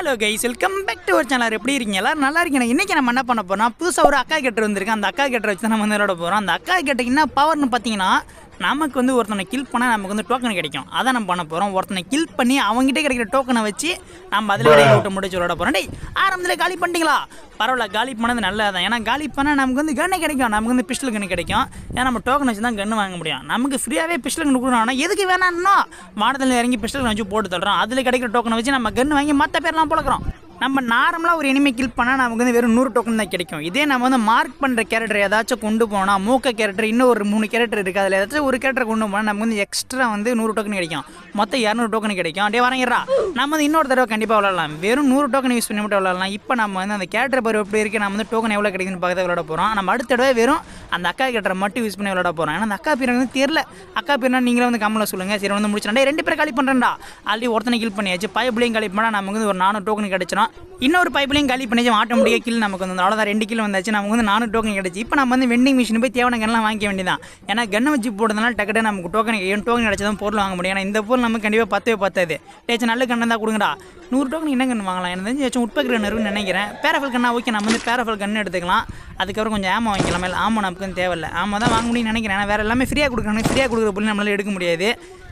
hello guys welcome back to ஒரு channel எப்படி இருக்கீங்க எல்லாரும் நல்லா இருக்கீங்க இன்றைக்கி நம்ம என்ன பண்ண போகிறோம் புதுசாக ஒரு அக்கா கெட்டர் வந்திருக்கேன் அந்த அக்கா கெட்டரை வச்சு நம்ம விளையாட போகிறோம் அந்த அக்கா கெட்டர் என்ன பவர்னு பார்த்தீங்கன்னா நமக்கு வந்து ஒருத்தனை கில் பண்ணால் நமக்கு வந்து டோக்கன் கிடைக்கும் அதை நம்ம பண்ண போகிறோம் ஒருத்தனை கில் பண்ணி அவங்ககிட்ட கிடைக்கிற டோக்கனை வச்சு நம்ம அதில் விளையாட விட்டு முடிச்சு விளாட போகிறோம் டே ஆரம்பத்தில் காலி பண்ணிட்டீங்களா பரவாயில்ல காலி பண்ணது நல்லது தான் ஏன்னா காலி பண்ணால் நமக்கு வந்து கன்று கிடைக்கும் நமக்கு வந்து பிஸ்டல் கன்று கிடைக்கும் ஏன்னா நம்ம டோக்கன் வச்சு தான் கன்று வாங்க முடியும் நமக்கு ஃப்ரீயாகவே பிஸ்டல் கண்ணு கொடுக்கணும்னா எதுக்கு வேணாம்னா மாடத்தில் இறங்கி பிஸ்டல் வச்சு போட்டு தள்ளுறோம் அதில் கிடைக்கிற டோக்கனை வச்சு நம்ம கன்று வாங்கி மற்ற பேர்லாம் பிழக்கிறோம் நம்ம நார்மலாக ஒரு எனிமை கில் பண்ணால் நமக்கு வந்து வெறும் நூறு டோக்கன் தான் கிடைக்கும் இதே நம்ம வந்து மார்க் பண்ணுற கேரக்டர் ஏதாச்சும் கொண்டு போனால் மூக்க கேரக்டர் இன்னும் ஒரு மூணு கேரக்டர் இருக்குது அதில் ஏதாச்சும் ஒரு கேரக்டர் கொண்டு போனால் நமக்கு வந்து எக்ஸ்ட்ரா வந்து நூறு டோக்கன் கிடைக்கும் மொத்தம் இரநூறு டோக்கன் கிடைக்கும் அப்படியே வரங்கிறா நம்ம வந்து இன்னொரு தடவை கண்டிப்பாக விளாடலாம் வெறும் நூறு டோக்கன் யூஸ் பண்ணி மட்டும் விளாடலாம் இப்போ நம்ம வந்து அந்த கேரக்டர் பருவ எப்படி இருக்குது நம்ம வந்து டோக்கன் எவ்வளோ கிடைக்குன்னு பார்த்து விளாட போகிறோம் நம்ம அடுத்த தடவை வெறும் அந்த அக்கா கட்டுற மட்டும் யூஸ் பண்ணி விளாட போகிறோம் ஏன்னா அந்த அக்கா பேர் எனக்கு தெரியல அக்கா பேர்னா நீங்களே வந்து கம்மலை சொல்லுங்கள் சரி வந்து முடிச்சுடா ரெண்டு பேர் காலி பண்ணுறா ஆல்ரெடி ஒருத்தனை கில் பண்ணியாச்சு பைப்லையும் காலி பண்ணால் நமக்கு வந்து ஒரு நானூறு டோக்கன் கிடச்சிடும் இன்னொரு பைப்லையும் காலி பண்ணிச்சு ஆட்டோமேட்டிக்காக கில் நமக்கு வந்து அவ்வளோதான் ரெண்டு கிலோ வந்தாச்சு நமக்கு வந்து நானூறு டோக்கன் கிடச்சி இப்போ நம்ம வந்து வெண்டிங் மிஷின் போய் தேவையான கண்ணெலாம் வாங்கிக்க வேண்டியதான் ஏன்னா கண்ணை வச்சு போடுறதுனால டக்கு நமக்கு டோக்கன் என் டோக்கன் கிடச்சதான் பொருள் வாங்க முடியும் ஏன்னா இந்த பொருள் நமக்கு கண்டிப்பாக பத்தே பத்தாது டேச்சு நல்ல கண்ணை தான் கொடுங்கடா நூறு டோக்கன் என்ன கண்ணு வாங்கலாம் எனக்கு தெரிஞ்சு உட்பக்கிற நிறுவனம் நினைக்கிறேன் பேரஃபல் கண்ணா ஓகே நம்ம வந்து பேரஃபல் கண்ணு எடுத்துக்கலாம் அதுக்கப்புறம் கொஞ்சம் ஆமாம் வாங்கிக்கலாம் ஆமாம் நம்ம கொடுக்கணும் தேவையில்ல ஆமாம் தான் வாங்க முடியும்னு நினைக்கிறேன் ஆனால் வேறு எல்லாமே ஃப்ரீயாக கொடுக்கணும் ஃப்ரீயாக கொடுக்குற பொருள் நம்மளால எடுக்க முடியாது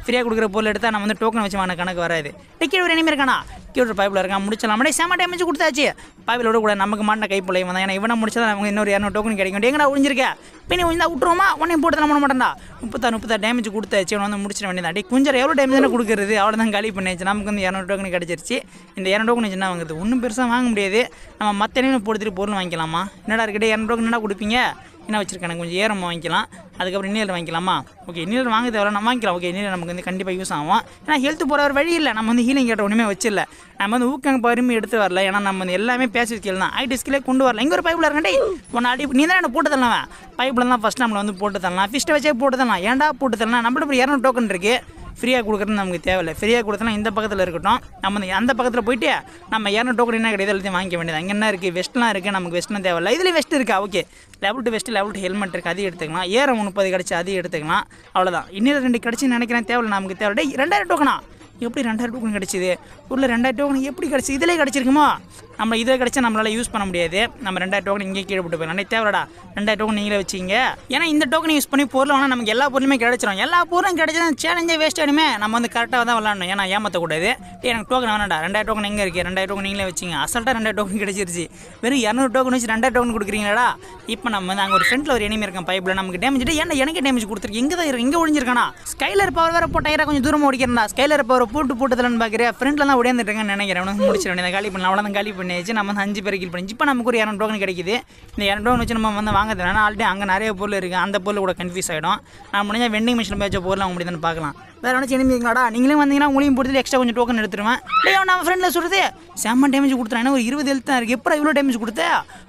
ஃப்ரீயாக கொடுக்குற பொருள் எடுத்தால் நம்ம வந்து டோக்கன் வச்சு வாங்க கணக்கு வராது டிக்கெட் ஒரு இனிமே இருக்கானா டிக்கெட் பைப்பில் இருக்கான் முடிச்சலாம் அப்படியே சேமா டேமேஜ் கொடுத்தாச்சு பைப்பில் விட கூட நமக்கு மாட்டின கைப்பிள்ளை வந்தான் ஏன்னா இவனை முடிச்சா நமக்கு இன்னொரு இரநூறு டோக்கன் கிடைக்கும் எங்கடா உழிஞ்சிருக்கேன் பின்னி ஒழிஞ்சா விட்டுருவோமா உடனே போட்டு தான் பண்ண மாட்டேன்டா முப்பத்தா முப்பத்தா டேமேஜ் கொடுத்தாச்சு அவனை வந்து முடிச்சிட வேண்டியதா டே கொஞ்சம் எவ்வளோ டேமேஜ் தான் கொடுக்குறது அவ்வளோ தான் காலி பண்ணிச்சு நமக்கு வந்து இரநூறு டோக்கன் கிடச்சிருச்சு இந்த இரநூறு டோக்கன் என்ன வாங்குறது ஒன்றும் பெருசாக வாங்க முடியாது நம்ம மற்ற போட்டுட்டு பொருள் வாங்கிக்கலாமா என்னடா இருக்கிட்டே இரநூறு டோக்கன் என்ன கொடுப்பீங்க என்ன வச்சுருக்கேன் கொஞ்சம் ஏரம் வாங்கிக்கலாம் அதுக்கப்புறம் நீர் வாங்கிக்கலாமா ஓகே நீர் வாங்க தேவை நம்ம வாங்கிக்கலாம் ஓகே இன்னியர் நமக்கு வந்து கண்டிப்பாக யூஸ் ஆகும் ஏன்னா ஹெல்த் போகிற ஒரு வழி இல்லை நம்ம வந்து ஹீலிங் கேட்ட ஒன்றுமே வச்சில்ல நம்ம வந்து ஊக்கம் பருமி எடுத்து வரல ஏன்னா நம்ம வந்து எல்லாமே பேச ஸ்கில் தான் ஐடி ஸ்கிலே கொண்டு வரல இங்கே ஒரு பைப்பில் இருக்கண்டே உன்னை அடி நீ தான் என்ன போட்டு தரலாம் பைப்பில் தான் ஃபஸ்ட் நம்மளை வந்து போட்டு தரலாம் ஃபிஸ்ட்டை வச்சே போட்டு தரலாம் ஏன்டா போட்டு தரலாம் நம்மள்ட்ட இப்போ இரநூறு டோக்கன் இருக்குது ஃப்ரீயாக கொடுக்குறது நமக்கு தேவையில்லை ஃப்ரீயாக கொடுத்தோன்னா இந்த பக்கத்தில் இருக்கட்டும் நம்ம அந்த பக்கத்தில் போயிட்டு நம்ம இரநூறு டோக்கன் என்ன கிடையாது எல்லாத்தையும் வாங்கிக்க வேண்டியது அங்கே என்ன இருக்குது வெஸ்ட்லாம் இருக்குது நமக்கு வெஸ்ட்லாம் தேவையில்லை இதில் வெஸ்ட் இருக்கா okay level two vest level two helmet இருக்குது அதையும் எடுத்துக்கலாம் ஏற முப்பது கிடச்சி அதையும் எடுத்துக்கலாம் அவ்வளோதான் இன்னும் ரெண்டு கிடச்சின்னு நினைக்கிறேன் தேவையில்லை நமக்கு தேவையில்லை ரெண்டாயிரம் டோக்கனா எப்படி ரெண்டாயிரம் டோக்கன் கிடச்சிது ஊரில் ரெண்டாயிரம் டோக்கன் எப்படி கிடச்சி இதிலே கிடச்சிருக்குமா நம்ம இதை கிடச்சா நம்மளால் யூஸ் பண்ண முடியாது நம்ம ரெண்டாயிரம் டோக்கன் இங்கே கீழே போட்டு போயிடலாம் தேவைடா ரெண்டாயிரம் டோக்கன் நீங்களே வச்சிங்க ஏன்னா இந்த டோக்கன் யூஸ் பண்ணி பொருள் ஆனால் நமக்கு எல்லா பொருளுமே கிடைச்சிடும் எல்லா பொருளும் கிடைச்சா சேலஞ்சே வேஸ்ட் ஆகிடுமே நம்ம வந்து கரெக்டாக தான் விளாடணும் ஏன்னா ஏமாற்றக்கூடாது எனக்கு டோக்கன் வேணாடா ரெண்டாயிரம் டோக்கன் எங்கே இருக்குது ரெண்டாயிரம் டோக்கன் நீங்களே வச்சிங்க அசல்ட்டாக ரெண்டாயிரம் டோக்கன் கிடைச்சிருச்சு வெறும் இரநூறு டோக்கன் வச்சு ரெண்டாயிரம் டோக்கன் கொடுக்குறீங்களா இப்போ நம்ம வந்து அங்கே ஒரு ஃப்ரெண்டில் ஒரு எனிமி இருக்கும் பைப்பில் நமக்கு டேமேஜ் ஏன்னா எனக்கு டேமேஜ் கொடுத்துருக்கு இங்கே தான் இங்கே ஒழிஞ்சிருக்கானா ஸ்கைலர் பவர் வேறு போட்டாயிரா கொஞ்சம் தூரம் ஓடிக்கிறேன்டா ஸ்கைலர் பவர் போட்டு போட்டதுலன்னு பார்க்குறேன் ஃப்ரெண்டில் தான் ஓடியாந்துட்டுருக்கேன்னு நினைக்கிறேன் முடிச்சிடணும் காலி பண்ணலாம் அவ்வளோ தான் காலி பண்ணி பண்ணியாச்சு நம்ம வந்து அஞ்சு பேருக்கு கில் இப்போ நமக்கு ஒரு இரநூறு டோக்கன் கிடைக்குது இந்த இரநூறு வச்சு நம்ம வந்து வாங்க தேவைன்னா ஆல்ரெடி அங்கே நிறைய பொருள் இருக்குது அந்த பொருள் கூட கன்ஃபியூஸ் ஆகிடும் நான் முடிஞ்சால் வெண்டிங் மிஷின் வச்ச பொருள் அவங்க முடியுதுன்னு பார்க்கலாம் வேறு ஒன்றும் எனிமிங்களாடா நீங்களும் வந்தீங்கன்னா உங்களையும் போட்டு எக்ஸ்ட்ரா கொஞ்சம் டோக்கன் எடுத்துருவேன் இல்லை நான் ஃப்ரெண்டில் சொல்கிறது செம்ம டேமேஜ் கொடுத்துறான் ஒரு இருபது எழுத்து தான் இருக்குது எப்போ இவ்வளோ டேமேஜ் கொடுத்தா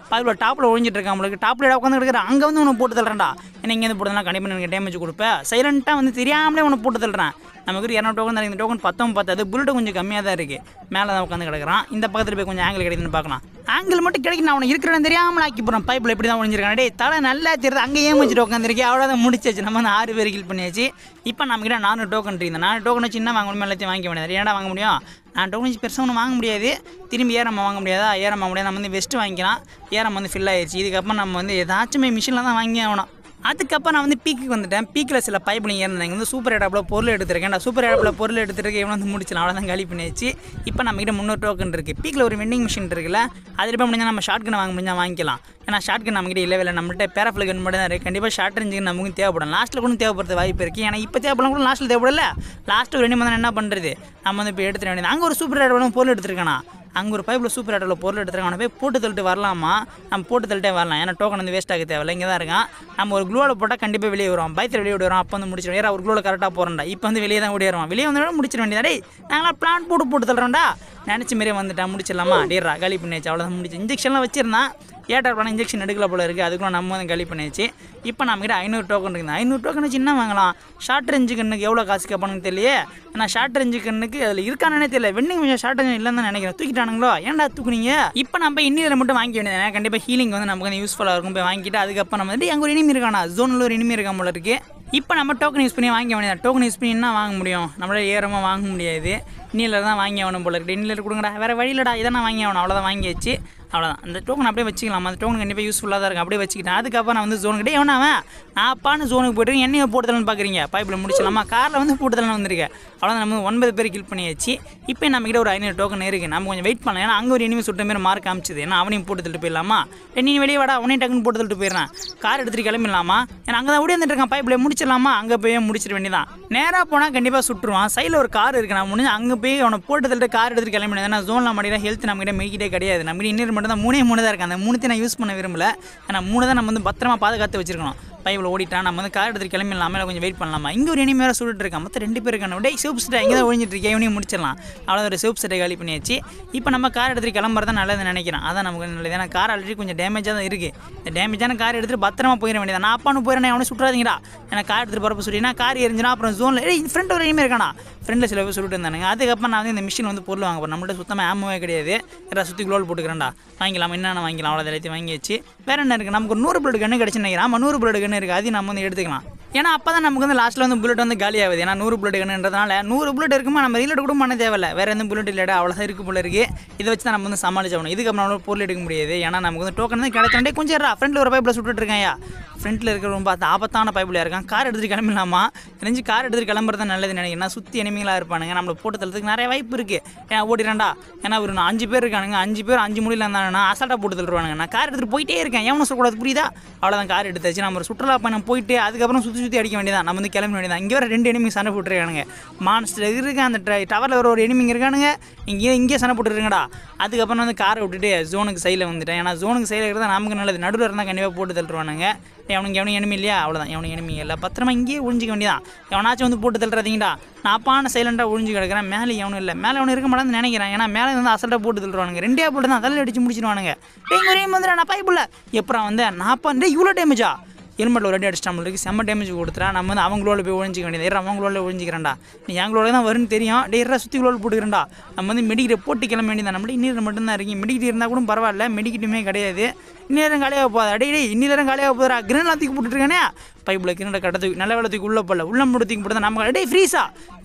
பாதிவில் டாப்பில் ஒழிஞ்சிட்டு இருக்கான் உங்களுக்கு டாப்பில் உட்காந்து கிடக்கிற அங்கே வந்து உனக்கு போட்டு தள்ளுறா என்ன இங்கேருந்து போட்டதுனா கண்டிப்பாக எனக்கு டேமேஜ் கொடுப்பேன் சைலண்ட்டாக வந்து தெரியாமலே உனக்கு போட்டு தள்ளுறேன் நமக்கு இரநூறு டோக்கன் தான் இந்த டோக்கன் பத்தவும் பார்த்தது புல்லட்டு கொஞ்சம் கம்மியாக தான் இருக்குது மேலே தான் உட்காந்து கிடக்கிறான் இந்த பக்கத்தில் போய் கொஞ்சம் ஆங்கிள் கிடைக்குதுன்னு பார்க்கலாம் ஆங்கிள் மட்டும் கிடைக்கும் நான் அவனை இருக்கிறேன் தெரியாமல் ஆக்கி போகிறான் பைப்பில் எப்படி தான் ஒழிஞ்சிருக்கான் டே தலை நல்லா தெரியுது அங்கே ஏமாச்சிட்டு உட்காந்துருக்கேன் அவ்வளோதான் முடிச்சாச்சு நம்ம வந்து ஆறு பேர் கில் பண்ணியாச்சு இப்போ நம்மக்கிட்ட நானூறு டோக்கன் இருந்தேன் நான் டோக்கன் வச்சு என்ன வாங்க எல்லாத்தையும் வாங்க முடியாது ஏன்னா வாங்க முடியும் நான் டோக்கன் வச்சு பெருசாக ஒன்று வாங்க முடியாது திரும்பி ஏறம்மா வாங்க முடியாதா ஏறம்மா முடியாது நம்ம வந்து வெஸ்ட்டு வாங்கிக்கலாம் ஏறம் வந்து ஃபில் ஆயிடுச்சு இதுக்கப்புறம் நம்ம வந்து ஏதாச்சுமே மிஷினில் தான் வாங்கி ஆகணும் அதுக்கப்புறம் நான் வந்து பீக்கு வந்துட்டேன் பீக்கில் சில பைப்பில் ஏறினேன் இங்கே வந்து சூப்பர் ஏடாப்பில் பொருள் எடுத்துருக்கேன் நான் சூப்பர் ஏடாப்பில் பொருள் எடுத்துருக்கேன் இவ்வளோ வந்து முடிச்சு தான் காலி பண்ணியாச்சு இப்போ கிட்ட முன்னூறு டோக்கன் இருக்குது பீக்கில் ஒரு வெண்டிங் மிஷின் இருக்குல்ல அது இப்போ முடிஞ்சால் நம்ம ஷார்ட் கன் வாங்க முடிஞ்சால் வாங்கிக்கலாம் ஏன்னா ஷார்ட் கன் நம்மகிட்ட இல்லை இல்லை நம்மகிட்ட பேரஃபில் கன் மட்டும் தான் இருக்குது கண்டிப்பாக ஷார்ட் ரேஞ்சுக்கு நமக்கு தேவைப்படும் லாஸ்ட்டில் கூட தேவைப்படுறது வாய்ப்பு இருக்குது ஏன்னா இப்போ தேவைப்படலாம் கூட லாஸ்ட்டில் தேவைப்படல லாஸ்ட்டு ரெண்டு மணி நேரம் என்ன பண்ணுறது நம்ம வந்து இப்போ எடுத்துட வேண்டியது அங்கே ஒரு சூப்பர் ஏடாப்பில் பொருள் எடுத்துருக்கேன் அங்கே ஒரு பைப்பில் சூப்பர் ஆட்டோவில் பொருள் எடுத்துருக்கான் அவனை போய் போட்டு தள்ளிட்டு வரலாமா நம்ம போட்டு தள்ளிட்டே வரலாம் ஏன்னா டோக்கன் வந்து வேஸ்ட் ஆக இங்கே தான் இருக்கான் நம்ம ஒரு குளோவில் போட்டால் கண்டிப்பாக வெளியே வருவோம் பயத்தில் வெளியே விடுவோம் அப்போ வந்து முடிச்சிடும் ஏறா ஒரு குளோவில் கரெக்டாக போகிறேன்டா இப்போ வந்து வெளியே தான் ஓடிடுவோம் வெளியே வந்தோட முடிச்சிட டே நாங்களாம் பிளான் போட்டு போட்டு தள்ளுறோம்டா நினச்ச மாரியே வந்துட்டான் முடிச்சிடலாமா டே ரகாலி பண்ணியாச்சு அவ்வளோதான் முடிச்சு இன்ஜெக்ஷன்லாம் வச்சிருந்தான் ஏட்டார் பணம் இன்ஜெக்ஷன் எடுக்கல போல இருக்குது அதுக்குள்ள நம்ம வந்து கலி பண்ணிச்சு இப்போ நம்ம கிட்ட ஐநூறு டோக்கன் இருக்குது ஐநூறு டோக்கன் என்ன வாங்கலாம் ஷார்ட் ரேஞ்சு கண்ணுக்கு எவ்வளோ காசு கேட்பானு தெரியலையே ஏன்னா ஷார்ட் ரேஞ்சு கண்ணுக்கு அதில் இருக்கானே தெரியல வெண்டிங் மிஷின் ஷார்ட் ரேஞ்சு இல்லைன்னு நினைக்கிறேன் தூக்கிட்டானுங்களோ ஏன்டா தூக்குனீங்க இப்போ நம்ம இன்னியில் மட்டும் வாங்கி வேண்டியது கண்டிப்பாக ஹீலிங் வந்து நமக்கு வந்து யூஸ்ஃபுல்லாக இருக்கும் போய் வாங்கிட்டு அதுக்கப்புறம் நம்ம வந்து எங்கள் ஒரு இனிமே இருக்கானா ஜோனில் ஒரு இனிமே இருக்கா போல இருக்குது இப்போ நம்ம டோக்கன் யூஸ் பண்ணி வாங்க வேண்டியது டோக்கன் யூஸ் பண்ணி என்ன வாங்க முடியும் நம்மளால ஏறமாக வாங்க முடியாது இன்னியில் தான் வாங்கி ஆகணும் போல இருக்குது இன்னியில் கொடுங்கடா வேறு வழியிலடா இதெல்லாம் வாங்கி ஆகணும் அவ்வளோதான் வாங்கியாச்சு அவ்வளோதான் அந்த டோக்கன் அப்படியே வச்சுக்கலாம் அந்த டோக்கன் கண்டிப்பாக யூஸ்ஃபுல்லாக தான் இருக்கும் அப்படியே வச்சுக்கிட்டேன் அதுக்கப்புறம் நான் வந்து ஜோன் கிட்டே எவனாவன் நான் அப்பான்னு ஜோனுக்கு போய்ட்டு என்னையை போட்டுதலன்னு பார்க்குறீங்க பைப்பில் முடிச்சிடலாமா காரில் வந்து போட்டுதலன்னு வந்திருக்கேன் அவ்வளோ நம்ம ஒன்பது பேர் கில் பண்ணியாச்சு இப்போ நம்மக்கிட்ட ஒரு ஐநூறு டோக்கன் இருக்குது நம்ம கொஞ்சம் வெயிட் பண்ணலாம் ஏன்னா அங்கே ஒரு இனிமே சுட்ட மாரி மார்க் காமிச்சது ஏன்னா அவனையும் போட்டுதல்ட்டு போயிடலாமா இல்லை நீ வெளியே வாடா அவனையும் டக்குன்னு போட்டுதல்ட்டு தள்ளிட்டு போயிடறான் கார் எடுத்துகிட்டு கிளம்பிடலாமா ஏன்னா அங்கே தான் ஓடி இருக்கான் பைப்பில் முடிச்சிடலாமா அங்கே போய் முடிச்சிட வேண்டியதான் நேராக போனால் கண்டிப்பாக சுட்டுருவான் சைடில் ஒரு கார் இருக்குது நான் முடிஞ்சு அங்கே போய் அவனை போட்டுதல்ட்டு கார் எடுத்துகிட்டு கிளம்பி ஏன்னா ஜோனில் மாட்டினா ஹெல்த் நம்மகிட்ட மெய்கிட்டே கிடையாது நம்மகிட்ட இன்னொரு மட்டும் தான் மூணே மூணு தான் இருக்குது அந்த மூணுத்தையும் நான் யூஸ் பண்ண விரும்பல ஏன்னா மூணு தான் நம்ம வந்து பத்திரமா பாதுகாத்து வச்சிருக்கணும் பையன் இவ்வளோ ஓடிட்டான் நம்ம வந்து கார் எடுத்து கிளம்பி இல்லை கொஞ்சம் வெயிட் பண்ணலாமா இங்கே ஒரு இனிமேல் வேறு சுட்டு இருக்கா மொத்தம் ரெண்டு பேருக்கு இருக்கான விட சட்டை இங்கே தான் ஒழிஞ்சிட்டு இருக்கேன் இவனையும் முடிச்சிடலாம் அவ்வளோ ஒரு சூப் சட்டை காலி பண்ணியாச்சு இப்போ நம்ம கார் எடுத்து கிளம்புறது நல்லது நல்லதுன்னு நினைக்கிறேன் அதான் நமக்கு நல்லது ஏன்னா கார் ஆல்ரெடி கொஞ்சம் டேமேஜாக தான் இருக்குது இந்த டேமேஜான கார் எடுத்துகிட்டு பத்திரமா போயிட வேண்டியது நான் அப்பான்னு போயிடறேன் அவனை சுட்டுறாதீங்களா எனக்கு கார் எடுத்துகிட்டு போகிறப்ப சொல்லினா கார் எரிஞ்சினா அப்புறம் ஜோனில் ஃப்ரெண்ட் ஒரு இனிமே இருக்கானா ஃப்ரெண்டில் சில பேர் சொல்லிட்டு இருந்தானுங்க அதுக்கப்புறம் நான் வந்து இந்த மிஷின் வந்து பொருள் வாங்க போகிறேன் நம்மள்ட்ட சுத்தமாக ஆமாவே கிடையாது எதாவது சுற்றி குளோல் போட்டுக்கிறேன்டா வாங்கிக்கலாம் என்னென்ன வாங்கிக்கலாம் அவ்வளோ எல்லாத்தையும் வாங்கி வச்சு வேறு என்ன இருக்குது நமக்கு நூறு பிளேடு கன்று கிடச்சுன்னு நினைக்கிறேன் ஆமாம் நூறு பிளேடு கன்று இருக்குது அதையும் நம்ம வந்து எடுத்துக்கலாம் ஏன்னா அப்போ தான் நமக்கு வந்து லாஸ்ட்டில் வந்து புல்லட் வந்து காலி ஆகுது ஏன்னா நூறு புல்லட் இருக்குன்றதுனால நூறு புல்லட் இருக்குமா நம்ம ரீலோட் கூட பண்ண தேவையில்ல வேறு எந்த புல்லட் இல்லை அவ்வளோ இருக்கு புள்ள இருக்குது இதை வச்சு தான் நம்ம வந்து சமாளிச்சவணும் இதுக்கு நம்மளோட பொருள் எடுக்க முடியாது ஏன்னா நமக்கு வந்து டோக்கன் வந்து கிடைக்காண்டே கொஞ்சம் ஃப்ரெண்டில் ஒரு பைப்பில் சுட்டுட்டு இருக்கேன்யா ஃப்ரண்ட்டில் ரொம்ப பார்த்து ஆபத்தான பைப்பில் இருக்கான் கார் எடுத்துகிட்டு கிளம்பிடலாமா தெரிஞ்சு கார் எடுத்துகிட்டு கிளம்புறது நல்லது நினைக்கிறேன் ஏன்னா சுற்றி எனிமிகளாக இருப்பானுங்க நம்மளை போட்டு தள்ளுறதுக்கு நிறைய வாய்ப்பு இருக்குது ஏன்னா ஓடிடாண்டா ஏன்னா ஒரு அஞ்சு பேர் இருக்கானுங்க அஞ்சு பேர் அஞ்சு முடியல இருந்தாங்கன்னா அசால்ட்டாக போட்டு தள்ளுவானுங்க நான் கார் எடுத்துகிட்டு போயிட்டே இருக்கேன் ஏன் சொல்லக்கூடாது புரியுதா அவ்வளோதான் கார் எடுத்தாச்சு நம்ம ஒரு சுற்றுலா பயணம் போயிட்டு அதுக்கப்புறம் சுற்றி சுற்றி அடிக்க வேண்டியதான் நம்ம வந்து கிளம்ப வேண்டியதான் இங்கே வர ரெண்டு எனிமிங் சண்டை போட்டுருக்கானுங்க மான்ஸ்டர் இருக்க அந்த டவரில் வர ஒரு எனிமிங் இருக்கானுங்க இங்கே இங்கே சண்டை போட்டுருங்கடா அதுக்கப்புறம் வந்து காரை விட்டுட்டு ஜோனுக்கு சைடில் வந்துட்டேன் ஏன்னா ஜோனுக்கு சைடில் இருக்கிறதா நமக்கு நல்லது நடுவில் இருந்தால் கண்டிப்பாக போட்டு தள்ளுவானுங்க எவனுக்கு எவனும் எனிமி இல்லையா அவ்வளோதான் எவனும் எனிமி இல்லை பத்திரமா இங்கேயே ஒழிஞ்சிக்க வேண்டியதான் எவனாச்சும் வந்து போட்டு தள்ளுறாதீங்கடா நான் அப்பான சைலண்டாக ஒழிஞ்சு கிடக்கிறேன் மேலே எவனும் இல்லை மேலே அவனு இருக்க மாட்டேன்னு நினைக்கிறேன் ஏன்னா மேலே வந்து அசல்ட்டாக போட்டு தள்ளுவானுங்க ரெண்டே போட்டு தான் அதில் அடிச்சு முடிச்சிருவானுங்க டேய் வந்து நான் பைப்பில் எப்பறம் வந்து நான் பண்ணேன் இவ்வளோ டேமேஜா ஹெல்மெட்டில் ஒரு அடி அடிச்சிட்டாமல் இருக்குது செம்ம டேமேஜ் கொடுத்துறா நம்ம வந்து அவங்களோட போய் ஒழிஞ்சிக்க வேண்டியது ஏற அவங்களோட ஒழிஞ்சிக்கிறேன்டா நீ எங்களோட தான் வரும்னு தெரியும் டே சுற்றி உள்ள போட்டுக்கிறேன்டா நம்ம வந்து மெடிக்கிட்ட போட்டு கிளம்ப வேண்டியதான் நம்மளே மட்டும் மட்டும்தான் இருக்கீங்க மெடிக்கிட்டு இருந்தால் கூட பரவாயில்ல மெடிக்கிட்டுமே கிடையாது இன்னி காலையாக காலியாக போதா அடே டே இன்னி நேரம் காலியாக போதா கிரேனெலாம் தூக்கி போட்டுட்ருக்கானே பைப்பில் கிரேனடை கடத்து நல்ல வேலை தூக்கி உள்ளே போடல உள்ளே மட்டும் தூக்கி போட்டு நம்ம அடையே ஃப்ரீஸா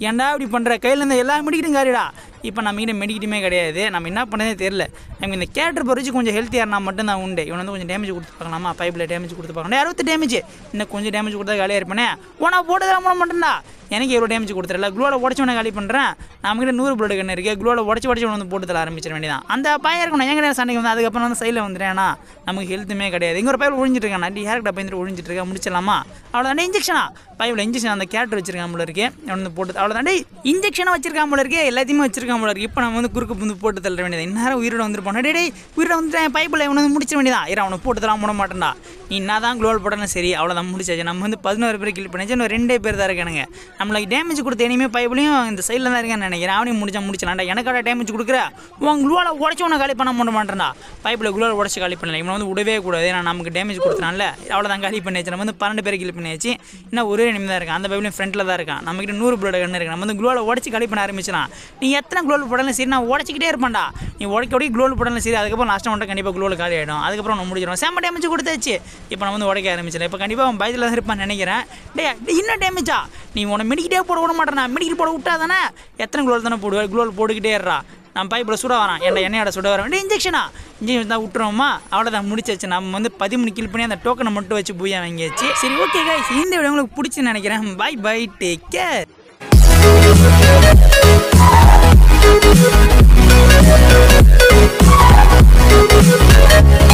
ஏன்டா இப்படி பண்ணுற கையிலேருந்து எல்லா மெடிக்கிட்டும் காரிடா இப்போ நம்ம கிட்ட மெடிக்கிட்டுமே கிடையாது நம்ம என்ன பண்ணதே தெரில நம்ம இந்த கேரக்டர் பொறிச்சு கொஞ்சம் ஹெல்த்தியாக இருந்தால் மட்டும்தான் உண்டு இவன் வந்து கொஞ்சம் டேமேஜ் கொடுத்து பார்க்கலாமா பைப்பில் டேமேஜ் கொடுத்து பார்க்கணும் அறுபத்து டேமேஜ் இன்னும் கொஞ்சம் டேமேஜ் கொடுத்தா காலியாக இருப்பேனே உனா போட்டதெல்லாம் பண்ண மாட்டேன்டா எனக்கு எவ்வளோ டேமேஜ் கொடுத்துடல உடச்சு உடனே காலி பண்ணுறேன் நம்மகிட்ட நூறு ப்ளட் கண்ணு இருக்குது உடச்சு உடச்சி உடச்சி வந்து போட்டு தர ஆரம்பிச்சிட வேண்டியதான் அந்த பையன் இருக்கணும் நேரம் சண்டைக்கு வந்து அதுக்கப்புறம் வந்து சைடில் வந்துட்டேன்னா நமக்கு ஹெல்த்துமே கிடையாது இங்கே ஒரு பையன் ஒழிஞ்சிட்டு இருக்கேன் நான் யார்கிட்ட பயந்துட்டு ஒழிஞ்சிட்டு இருக்கா முடிச்சிடலாமா அவ்வளோதானே இன்ஜெக்ஷனா பைப்பில் இன்ஜெக்ஷன் அந்த கேரட் வச்சிருக்கான் போல இருக்கே அவனு போட்டு அவ்வளோதான் டே இன்ஜெக்ஷனாக வச்சிருக்கான் போல இருக்கே எல்லாத்தையுமே வச்சிருக்கான் போல இருக்கு இப்போ நம்ம வந்து குறுக்கு புந்து போட்டு தள்ள வேண்டியது இந்நேரம் உயிரோட வந்துருப்போம் டே டே உயிரோட வந்துட்டேன் பைப்பில் இவனை வந்து முடிச்ச வேண்டியதா இரு அவனை போட்டு தரான் போட மாட்டேன்டா நீ என்ன தான் குளோல் போட்டாலும் சரி அவ்வளோதான் முடிச்சாச்சு நம்ம வந்து பதினோரு பேர் கில் பண்ணி இன்னும் ரெண்டே பேர் தான் இருக்கானுங்க நம்மளுக்கு டேமேஜ் கொடுத்த இனிமே பைப்பிலையும் இந்த சைடில் தான் இருக்கேன் நினைக்கிறேன் அவனையும் முடிச்சா முடிச்சலாம்டா எனக்காக டேமேஜ் கொடுக்குற உன் குளோலை உடச்சு உன்னை காலி பண்ண மாட்ட மாட்டேன்டா பைப்பில் குளோல் உடச்சு காலி பண்ணல இவனை வந்து விடவே கூடாது ஏன்னா நமக்கு டேமேஜ் கொடுத்தனால அவ்வளோதான் காலி பண்ணியாச்சு நம்ம வந்து பன்னெண்டு பேர் கில் பண்ணியாச்சு இன்னும் ஒரு எனிமி தான் இருக்கான் அந்த பைபிளையும் ஃப்ரண்ட்டில் தான் இருக்கான் நம்மக்கிட்ட நூறு ப்ளோட கண்ணு இருக்கு நம்ம வந்து குளோவில் உடச்சி கலி பண்ண ஆரம்பிச்சிடலாம் நீ எத்தனை குளோவில் போடலாம் சரி நான் உடச்சிக்கிட்டே இருப்பேன்டா நீ உடைக்க உடைய குளோவில் போடலாம் சரி அதுக்கப்புறம் லாஸ்ட்டாக மட்டும் கண்டிப்பாக குளோவில் காலி ஆகிடும் அதுக்கப்புறம் நம்ம முடிச்சிடும் செம்ம டேமேஜ் கொடுத்தாச்சு இப்போ நம்ம வந்து உடைக்க ஆரம்பிச்சிடலாம் இப்போ கண்டிப்பாக அவன் பயத்தில் தான் இருப்பான்னு நினைக்கிறேன் டே இன்னும் டேமேஜா நீ உன மெடிக்கிட்டே போட விட மாட்டேன் மெடிக்கல் போட விட்டா தானே எத்தனை குளோல் தானே போடுவேன் குளோல் போட்டுக்கிட்டே இருறா நான் பைப்பில் சுட வரான் என்ன எண்ணெயோட சுட வர வேண்டிய இன்ஜெக்ஷனா இன்ஜெக்ஷன் தான் விட்டுருவோமா அவ்வளோதான் முடிச்சாச்சு நம்ம வந்து பதிமூணு கில் பண்ணி அந்த டோக்கனை மட்டும் வச்சு பூயா வாங்கியாச்சு சரி ஓகே கைஸ் இந்த வீடியோ உங்களுக்கு பிடிச்சி நினைக்கிறேன் பை பை டேக் கேர்